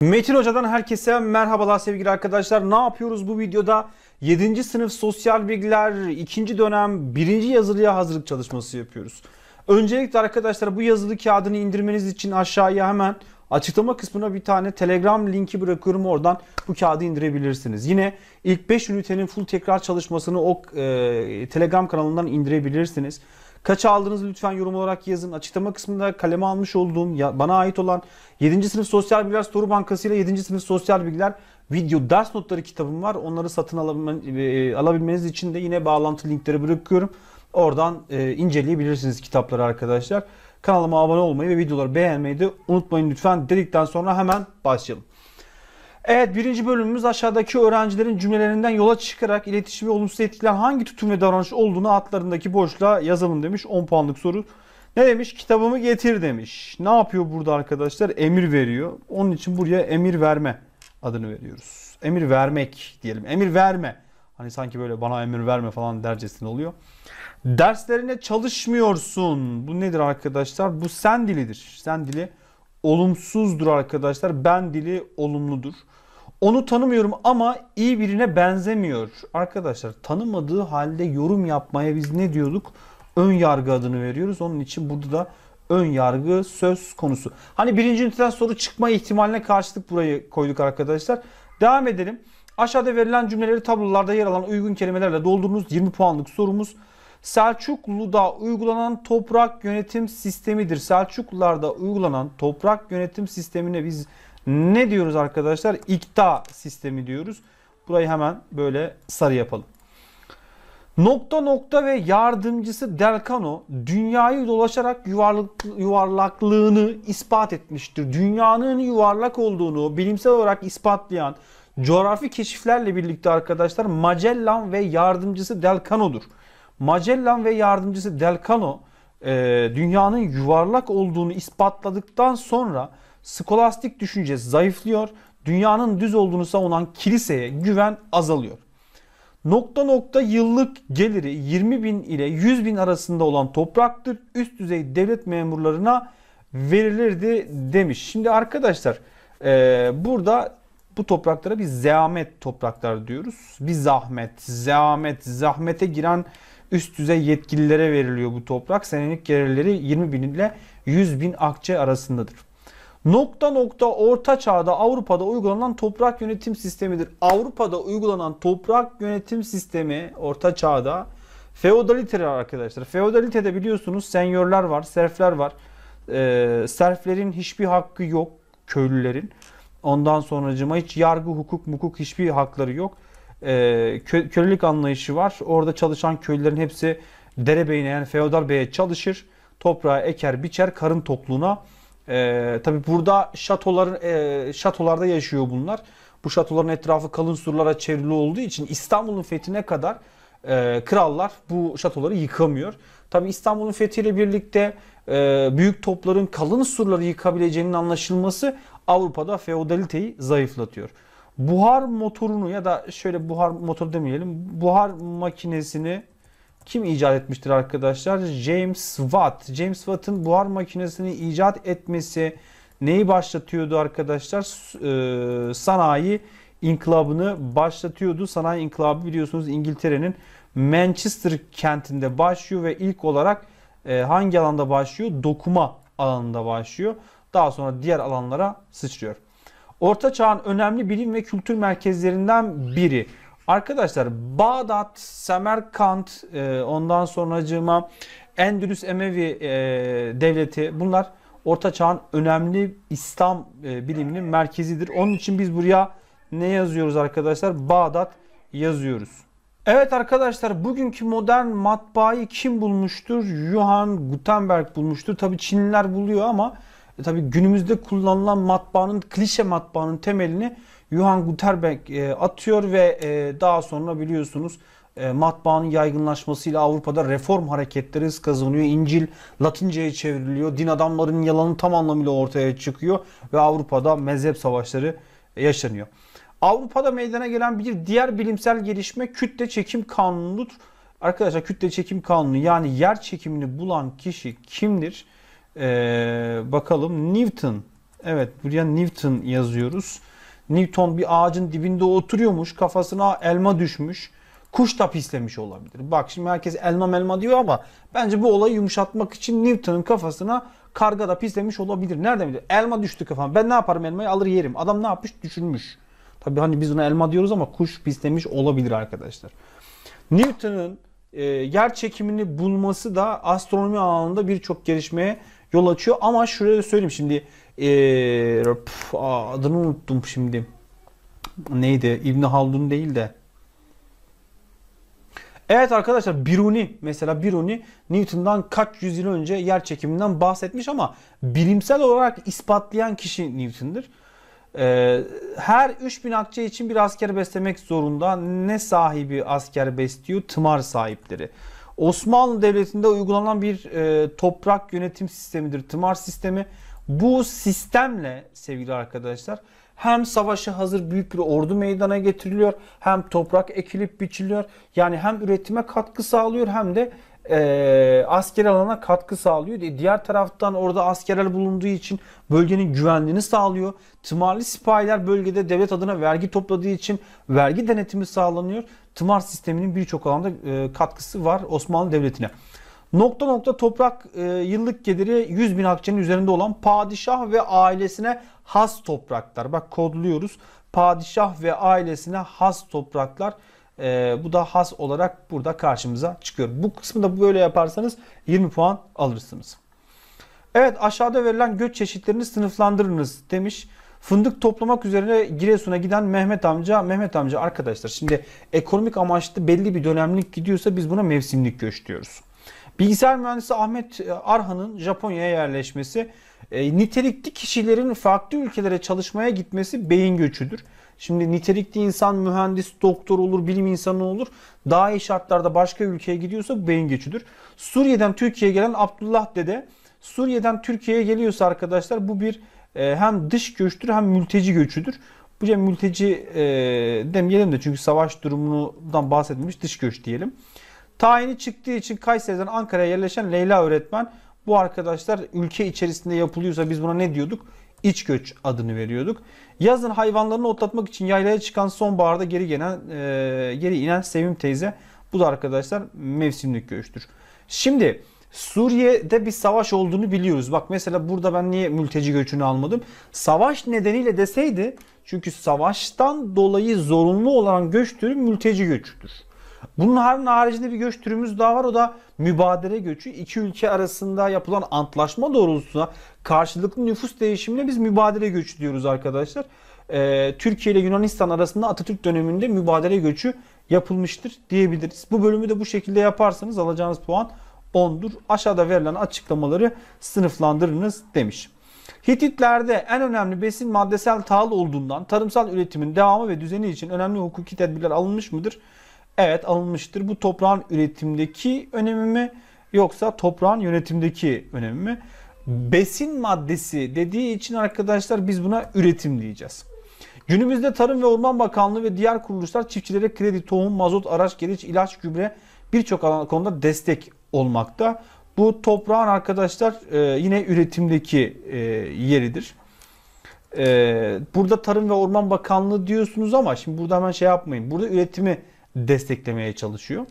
Metin Hoca'dan herkese merhabalar sevgili arkadaşlar. Ne yapıyoruz bu videoda? 7. sınıf sosyal bilgiler 2. dönem 1. yazılıya hazırlık çalışması yapıyoruz. Öncelikle arkadaşlar bu yazılı kağıdını indirmeniz için aşağıya hemen Açıklama kısmına bir tane Telegram linki bırakıyorum oradan bu kağıdı indirebilirsiniz. Yine ilk 5 ünitenin full tekrar çalışmasını o e, Telegram kanalından indirebilirsiniz. Kaç aldınız lütfen yorum olarak yazın. Açıklama kısmında kaleme almış olduğum ya, bana ait olan 7. sınıf sosyal bilgiler soru bankası ile 7. sınıf sosyal bilgiler video ders notları kitabım var. Onları satın e, alabilmeniz için de yine bağlantı linkleri bırakıyorum. Oradan e, inceleyebilirsiniz kitapları arkadaşlar. Kanalıma abone olmayı ve videoları beğenmeyi de unutmayın lütfen dedikten sonra hemen başlayalım. Evet birinci bölümümüz aşağıdaki öğrencilerin cümlelerinden yola çıkarak iletişimi olumsuz etkilen hangi tutum ve davranış olduğunu atlarındaki boşluğa yazalım demiş. 10 puanlık soru. Ne demiş? Kitabımı getir demiş. Ne yapıyor burada arkadaşlar? Emir veriyor. Onun için buraya emir verme adını veriyoruz. Emir vermek diyelim. Emir verme. Hani sanki böyle bana emir verme falan dercesine oluyor. Derslerine çalışmıyorsun. Bu nedir arkadaşlar? Bu sen dilidir. Sen dili olumsuzdur arkadaşlar. Ben dili olumludur. Onu tanımıyorum ama iyi birine benzemiyor. Arkadaşlar tanımadığı halde yorum yapmaya biz ne diyorduk? Ön yargı adını veriyoruz. Onun için burada da ön yargı söz konusu. Hani birinci üniteden soru çıkma ihtimaline karşılık burayı koyduk arkadaşlar. Devam edelim. Aşağıda verilen cümleleri tablolarda yer alan uygun kelimelerle doldurunuz. 20 puanlık sorumuz. Selçuklu'da uygulanan toprak yönetim sistemidir. Selçuklularda uygulanan toprak yönetim sistemine biz ne diyoruz arkadaşlar? İkta sistemi diyoruz. Burayı hemen böyle sarı yapalım. Nokta nokta ve yardımcısı Delcano dünyayı dolaşarak yuvarlak, yuvarlaklığını ispat etmiştir. Dünyanın yuvarlak olduğunu bilimsel olarak ispatlayan coğrafi keşiflerle birlikte arkadaşlar Magellan ve yardımcısı Delcano'dur. Magellan ve yardımcısı Delcano e, dünyanın yuvarlak olduğunu ispatladıktan sonra skolastik düşünce zayıflıyor. Dünyanın düz olduğunu savunan kiliseye güven azalıyor. Nokta nokta yıllık geliri 20 bin ile 100 bin arasında olan topraktır. Üst düzey devlet memurlarına verilirdi demiş. Şimdi arkadaşlar e, burada bu topraklara bir zahmet topraklar diyoruz. Bir zahmet, zahmet, zahmete giren üst düzey yetkililere veriliyor bu toprak. Senelik gelirleri 20 bin ile 100 bin akçe arasındadır. Nokta nokta orta çağda Avrupa'da uygulanan toprak yönetim sistemidir. Avrupa'da uygulanan toprak yönetim sistemi orta çağda feodalitedir arkadaşlar. Feodalitede biliyorsunuz senyörler var, serfler var. Ee, serflerin hiçbir hakkı yok köylülerin. Ondan sonracıma hiç yargı, hukuk, mukuk hiçbir hakları yok e, kö, kölelik anlayışı var. Orada çalışan köylülerin hepsi derebeyine yani feodal beye çalışır. Toprağı eker, biçer, karın tokluğuna. E, ee, Tabi burada şatoların e, şatolarda yaşıyor bunlar. Bu şatoların etrafı kalın surlara çevrili olduğu için İstanbul'un fethine kadar e, krallar bu şatoları yıkamıyor. Tabi İstanbul'un fethiyle birlikte e, büyük topların kalın surları yıkabileceğinin anlaşılması Avrupa'da feodaliteyi zayıflatıyor buhar motorunu ya da şöyle buhar motor demeyelim. Buhar makinesini kim icat etmiştir arkadaşlar? James Watt. James Watt'ın buhar makinesini icat etmesi neyi başlatıyordu arkadaşlar? Ee, sanayi inkılabını başlatıyordu. Sanayi inkılabı biliyorsunuz İngiltere'nin Manchester kentinde başlıyor ve ilk olarak e, hangi alanda başlıyor? Dokuma alanında başlıyor. Daha sonra diğer alanlara sıçrıyor. Orta Çağ'ın önemli bilim ve kültür merkezlerinden biri. Arkadaşlar Bağdat, Semerkant, e, ondan sonracığıma Endülüs Emevi e, devleti bunlar Orta Çağ'ın önemli İslam e, biliminin merkezidir. Onun için biz buraya ne yazıyoruz arkadaşlar? Bağdat yazıyoruz. Evet arkadaşlar bugünkü modern matbaayı kim bulmuştur? Johann Gutenberg bulmuştur. Tabi Çinliler buluyor ama e tabii günümüzde kullanılan matbaanın, klişe matbaanın temelini Johan Gutenberg e, atıyor ve e, daha sonra biliyorsunuz e, matbaanın yaygınlaşmasıyla Avrupa'da reform hareketleri hız kazanıyor. İncil Latinceye çevriliyor. Din adamlarının yalanı tam anlamıyla ortaya çıkıyor ve Avrupa'da mezhep savaşları yaşanıyor. Avrupa'da meydana gelen bir diğer bilimsel gelişme kütle çekim kanunudur. Arkadaşlar kütle çekim kanunu yani yer çekimini bulan kişi kimdir? Ee, bakalım Newton. Evet buraya Newton yazıyoruz. Newton bir ağacın dibinde oturuyormuş. Kafasına elma düşmüş. Kuş da pislemiş olabilir. Bak şimdi herkes elma elma diyor ama bence bu olayı yumuşatmak için Newton'un kafasına karga da pislemiş olabilir. Nereden biliyor? Elma düştü kafama. Ben ne yaparım elmayı alır yerim. Adam ne yapmış? Düşünmüş. Tabii hani biz ona elma diyoruz ama kuş pislemiş olabilir arkadaşlar. Newton'un e, yer çekimini bulması da astronomi alanında birçok gelişmeye yol açıyor. Ama şuraya da söyleyeyim şimdi. Ee, pf, adını unuttum şimdi. Neydi? İbn Haldun değil de. Evet arkadaşlar Biruni mesela Biruni Newton'dan kaç yüzyıl önce yer çekiminden bahsetmiş ama bilimsel olarak ispatlayan kişi Newton'dır. Ee, her 3000 akçe için bir asker beslemek zorunda. Ne sahibi asker besliyor? Tımar sahipleri. Osmanlı Devleti'nde uygulanan bir e, toprak yönetim sistemidir. Tımar sistemi. Bu sistemle sevgili arkadaşlar hem savaşa hazır büyük bir ordu meydana getiriliyor hem toprak ekilip biçiliyor. Yani hem üretime katkı sağlıyor hem de e, asker alana katkı sağlıyor. E, diğer taraftan orada askerler bulunduğu için bölgenin güvenliğini sağlıyor. Tımarlı sipahiler bölgede devlet adına vergi topladığı için vergi denetimi sağlanıyor tımar sisteminin birçok alanda e, katkısı var Osmanlı Devleti'ne. Nokta nokta toprak e, yıllık geliri 100 bin akçenin üzerinde olan padişah ve ailesine has topraklar. Bak kodluyoruz. Padişah ve ailesine has topraklar. E, bu da has olarak burada karşımıza çıkıyor. Bu kısmı da böyle yaparsanız 20 puan alırsınız. Evet aşağıda verilen göç çeşitlerini sınıflandırınız demiş. Fındık toplamak üzere Giresun'a giden Mehmet amca, Mehmet amca arkadaşlar şimdi ekonomik amaçlı belli bir dönemlik gidiyorsa biz buna mevsimlik göç diyoruz. Bilgisayar mühendisi Ahmet e, Arhan'ın Japonya'ya yerleşmesi, e, nitelikli kişilerin farklı ülkelere çalışmaya gitmesi beyin göçüdür. Şimdi nitelikli insan mühendis, doktor olur, bilim insanı olur. Daha iyi şartlarda başka ülkeye gidiyorsa bu beyin göçüdür. Suriye'den Türkiye'ye gelen Abdullah Dede, Suriye'den Türkiye'ye geliyorsa arkadaşlar bu bir e, hem dış göçtür hem mülteci göçüdür. Bu cem mülteci e, demeyelim de çünkü savaş durumundan bahsetmemiş dış göç diyelim. Tayini çıktığı için Kayseri'den Ankara'ya yerleşen Leyla öğretmen bu arkadaşlar ülke içerisinde yapılıyorsa biz buna ne diyorduk? İç göç adını veriyorduk. Yazın hayvanlarını otlatmak için yaylaya çıkan sonbaharda geri gelen e, geri inen Sevim teyze bu da arkadaşlar mevsimlik göçtür. Şimdi Suriye'de bir savaş olduğunu biliyoruz. Bak mesela burada ben niye mülteci göçünü almadım? Savaş nedeniyle deseydi çünkü savaştan dolayı zorunlu olan göç türü mülteci göçüdür. Bunun haricinde bir göç türümüz daha var o da mübadele göçü. İki ülke arasında yapılan antlaşma doğrultusuna karşılıklı nüfus değişimine biz mübadele göçü diyoruz arkadaşlar. Ee, Türkiye ile Yunanistan arasında Atatürk döneminde mübadele göçü yapılmıştır diyebiliriz. Bu bölümü de bu şekilde yaparsanız alacağınız puan ondur. Aşağıda verilen açıklamaları sınıflandırınız demiş. Hititlerde en önemli besin maddesel tahıl olduğundan tarımsal üretimin devamı ve düzeni için önemli hukuki tedbirler alınmış mıdır? Evet alınmıştır. Bu toprağın üretimdeki önemi mi yoksa toprağın yönetimdeki önemi mi? Besin maddesi dediği için arkadaşlar biz buna üretim diyeceğiz. Günümüzde Tarım ve Orman Bakanlığı ve diğer kuruluşlar çiftçilere kredi, tohum, mazot, araç, gereç, ilaç, gübre birçok konuda destek olmakta. Bu toprağın arkadaşlar e, yine üretimdeki e, yeridir. E, burada Tarım ve Orman Bakanlığı diyorsunuz ama şimdi burada hemen şey yapmayın. Burada üretimi desteklemeye çalışıyor.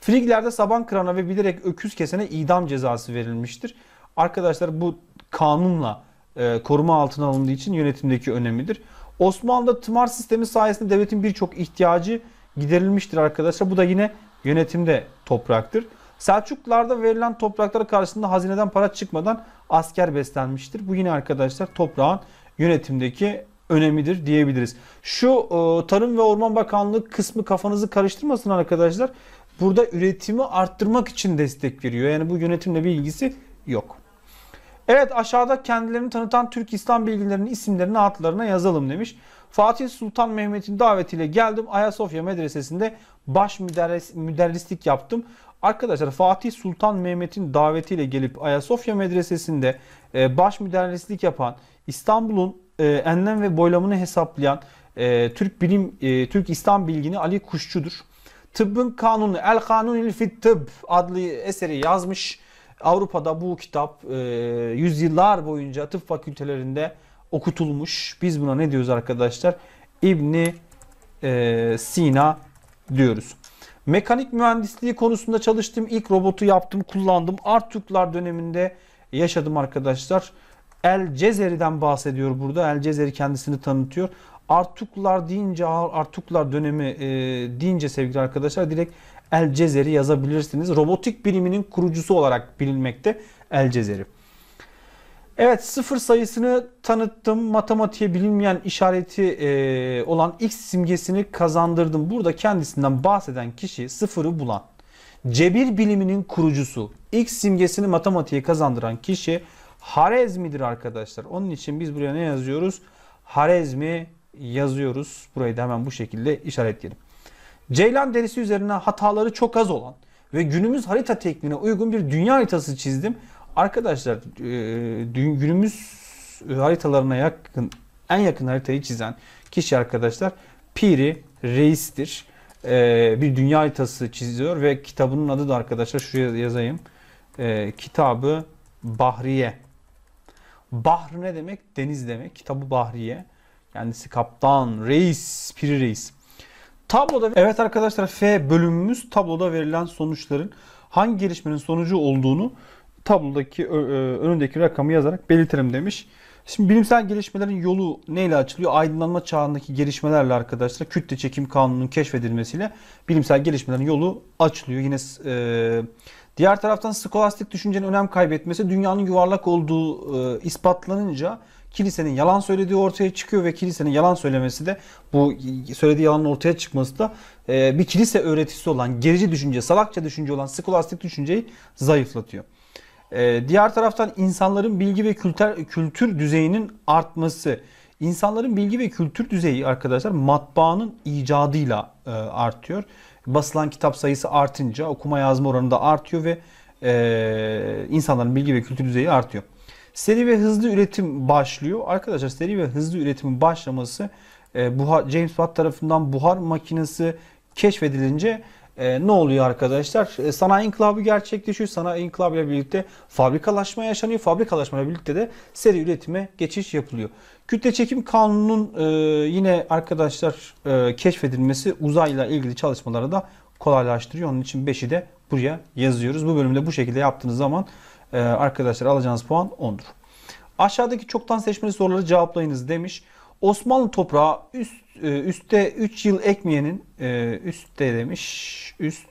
Friglerde saban kırana ve bilerek öküz kesene idam cezası verilmiştir. Arkadaşlar bu kanunla e, koruma altına alındığı için yönetimdeki önemlidir Osmanlı'da tımar sistemi sayesinde devletin birçok ihtiyacı giderilmiştir arkadaşlar. Bu da yine yönetimde topraktır. Selçuklularda verilen topraklara karşısında hazineden para çıkmadan asker beslenmiştir. Bu yine arkadaşlar toprağın yönetimdeki önemidir diyebiliriz. Şu e, Tarım ve Orman Bakanlığı kısmı kafanızı karıştırmasın arkadaşlar. Burada üretimi arttırmak için destek veriyor. Yani bu yönetimle bir ilgisi yok. Evet aşağıda kendilerini tanıtan Türk İslam bilgilerinin isimlerini adlarına yazalım demiş. Fatih Sultan Mehmet'in davetiyle geldim Ayasofya Medresesi'nde baş müderris, müderrislik yaptım. Arkadaşlar Fatih Sultan Mehmet'in davetiyle gelip Ayasofya Medresesi'nde e, baş müderrislik yapan, İstanbul'un e, enlem ve boylamını hesaplayan e, Türk bilim Türk İslam bilgini Ali Kuşçu'dur. Tıbbın Kanunu El Kanunil Fit Tıbb adlı eseri yazmış. Avrupa'da bu kitap e, yüzyıllar boyunca tıp fakültelerinde okutulmuş. Biz buna ne diyoruz arkadaşlar? İbni e, Sina diyoruz. Mekanik mühendisliği konusunda çalıştım. İlk robotu yaptım, kullandım. Artuklar döneminde yaşadım arkadaşlar. El Cezeri'den bahsediyor burada. El Cezeri kendisini tanıtıyor. Artuklar deyince, Artuklar dönemi e, deyince sevgili arkadaşlar direkt El Cezeri yazabilirsiniz. Robotik biliminin kurucusu olarak bilinmekte El Cezeri. Evet sıfır sayısını tanıttım. Matematiğe bilinmeyen işareti e, olan x simgesini kazandırdım. Burada kendisinden bahseden kişi sıfırı bulan. Cebir biliminin kurucusu. X simgesini matematiğe kazandıran kişi Harezmi'dir arkadaşlar. Onun için biz buraya ne yazıyoruz? Harezmi yazıyoruz. Burayı da hemen bu şekilde işaretleyelim. Ceylan derisi üzerine hataları çok az olan ve günümüz harita tekniğine uygun bir dünya haritası çizdim. Arkadaşlar e, dün günümüz haritalarına yakın en yakın haritayı çizen kişi arkadaşlar Piri Reis'tir. E, bir dünya haritası çiziyor ve kitabının adı da arkadaşlar şuraya yazayım. E, kitabı Bahriye. Bahr ne demek? Deniz demek. Kitabı Bahriye. Kendisi kaptan, reis, Piri Reis. Tabloda evet arkadaşlar F bölümümüz tabloda verilen sonuçların hangi gelişmenin sonucu olduğunu tablodaki önündeki rakamı yazarak belirtelim demiş. Şimdi bilimsel gelişmelerin yolu neyle açılıyor? Aydınlanma çağındaki gelişmelerle arkadaşlar kütle çekim kanununun keşfedilmesiyle bilimsel gelişmelerin yolu açılıyor. Yine e, diğer taraftan skolastik düşüncenin önem kaybetmesi dünyanın yuvarlak olduğu e, ispatlanınca kilisenin yalan söylediği ortaya çıkıyor ve kilisenin yalan söylemesi de bu söylediği yalanın ortaya çıkması da e, bir kilise öğretisi olan gerici düşünce, salakça düşünce olan skolastik düşünceyi zayıflatıyor. Ee, diğer taraftan insanların bilgi ve kültür, kültür düzeyinin artması. İnsanların bilgi ve kültür düzeyi arkadaşlar matbaanın icadıyla e, artıyor. Basılan kitap sayısı artınca okuma yazma oranı da artıyor ve e, insanların bilgi ve kültür düzeyi artıyor. Seri ve hızlı üretim başlıyor. Arkadaşlar seri ve hızlı üretimin başlaması e, buhar, James Watt tarafından buhar makinesi keşfedilince e, ne oluyor arkadaşlar? E, sanayi inkılabı gerçekleşiyor. Sanayi inkılabıyla birlikte fabrikalaşma yaşanıyor. Fabrikalaşmayla birlikte de seri üretime geçiş yapılıyor. Kütle çekim kanununun e, yine arkadaşlar e, keşfedilmesi uzayla ilgili çalışmaları da kolaylaştırıyor. Onun için 5'i de buraya yazıyoruz. Bu bölümde bu şekilde yaptığınız zaman e, arkadaşlar alacağınız puan 10'dur. Aşağıdaki çoktan seçmeli soruları cevaplayınız demiş. Osmanlı toprağı üst e, üste 3 yıl ekmeyenin e, üstte demiş. Üst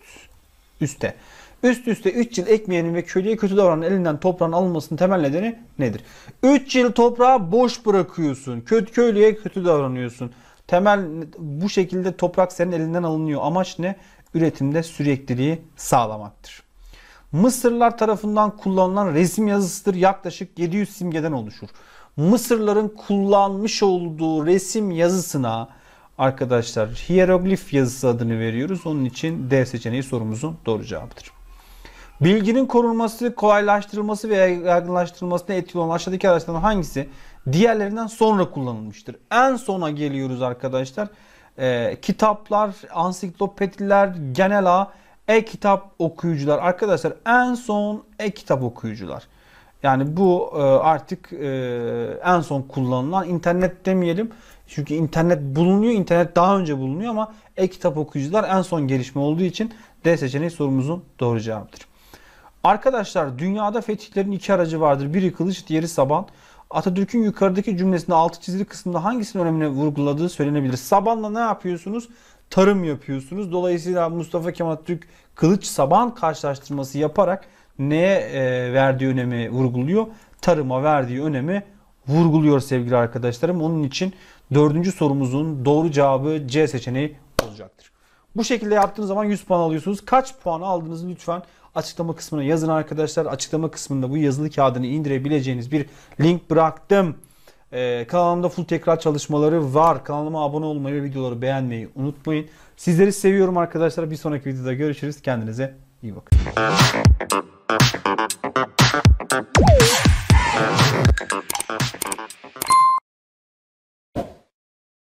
üstte Üst üste 3 yıl ekmeyenin ve köylüye kötü davranan elinden toprağın alınmasının temel nedeni nedir? 3 yıl toprağı boş bırakıyorsun. Kötü köylüye kötü davranıyorsun. Temel bu şekilde toprak senin elinden alınıyor. Amaç ne? Üretimde sürekliliği sağlamaktır. Mısırlar tarafından kullanılan resim yazısıdır. Yaklaşık 700 simgeden oluşur. Mısırların kullanmış olduğu resim yazısına arkadaşlar hieroglif yazısı adını veriyoruz. Onun için D seçeneği sorumuzun doğru cevabıdır. Bilginin korunması, kolaylaştırılması ve yaygınlaştırılmasına etkili olan aşağıdaki araçlardan hangisi diğerlerinden sonra kullanılmıştır? En sona geliyoruz arkadaşlar. Ee, kitaplar, ansiklopediler, genel ağ, e-kitap okuyucular. Arkadaşlar en son e-kitap okuyucular. Yani bu e, artık e, en son kullanılan internet demeyelim. Çünkü internet bulunuyor. internet daha önce bulunuyor ama e-kitap okuyucular en son gelişme olduğu için D seçeneği sorumuzun doğru cevabıdır. Arkadaşlar dünyada fetihlerin iki aracı vardır. Biri kılıç, diğeri saban. Atatürk'ün yukarıdaki cümlesinde altı çizili kısımda hangisinin önemini vurguladığı söylenebilir. Sabanla ne yapıyorsunuz? Tarım yapıyorsunuz. Dolayısıyla Mustafa Kemal Atatürk kılıç saban karşılaştırması yaparak neye e, verdiği önemi vurguluyor? Tarıma verdiği önemi vurguluyor sevgili arkadaşlarım. Onun için dördüncü sorumuzun doğru cevabı C seçeneği olacaktır. Bu şekilde yaptığınız zaman 100 puan alıyorsunuz. Kaç puan aldınız lütfen açıklama kısmına yazın arkadaşlar. Açıklama kısmında bu yazılı kağıdını indirebileceğiniz bir link bıraktım. Ee, kanalımda full tekrar çalışmaları var. Kanalıma abone olmayı ve videoları beğenmeyi unutmayın. Sizleri seviyorum arkadaşlar. Bir sonraki videoda görüşürüz. Kendinize いいわけです。